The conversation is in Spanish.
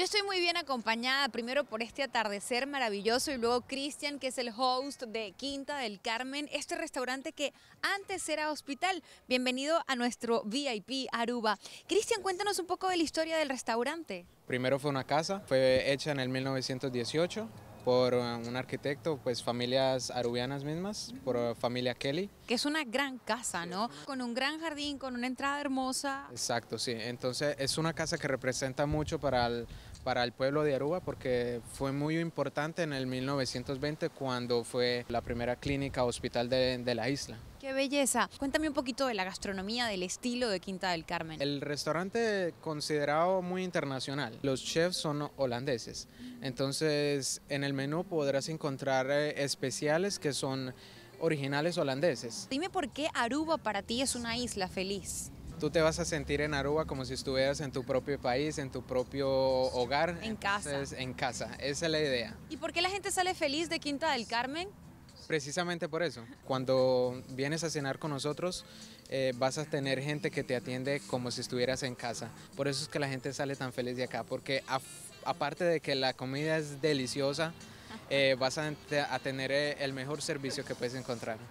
Yo estoy muy bien acompañada, primero por este atardecer maravilloso y luego Cristian, que es el host de Quinta del Carmen, este restaurante que antes era hospital. Bienvenido a nuestro VIP Aruba. Cristian, cuéntanos un poco de la historia del restaurante. Primero fue una casa, fue hecha en el 1918 por eh, un arquitecto, pues familias arubianas mismas, por eh, familia Kelly. Que es una gran casa, ¿no? Con un gran jardín, con una entrada hermosa. Exacto, sí. Entonces es una casa que representa mucho para el, para el pueblo de Aruba porque fue muy importante en el 1920 cuando fue la primera clínica hospital de, la isla. ¡Qué belleza! Cuéntame un poquito de la gastronomía, del estilo de Quinta del Carmen. El restaurante considerado muy internacional. Los chefs son holandeses. Entonces, en el menú podrás encontrar eh, especiales que son originales holandeses. Dime por qué Aruba para ti es una isla feliz tú te vas a sentir en Aruba como si estuvieras en tu propio país, en tu propio hogar. En casa casa. En casa, esa es la idea. ¿Y por qué la gente sale feliz de Quinta del Carmen? Precisamente por eso. Cuando vienes a cenar con nosotros, eh, vas a tener gente que te atiende como si estuvieras en casa. Por eso es que la gente sale tan feliz de acá, porque aparte de que la comida es deliciosa, eh, vas a tener eh, el mejor servicio que puedes encontrar.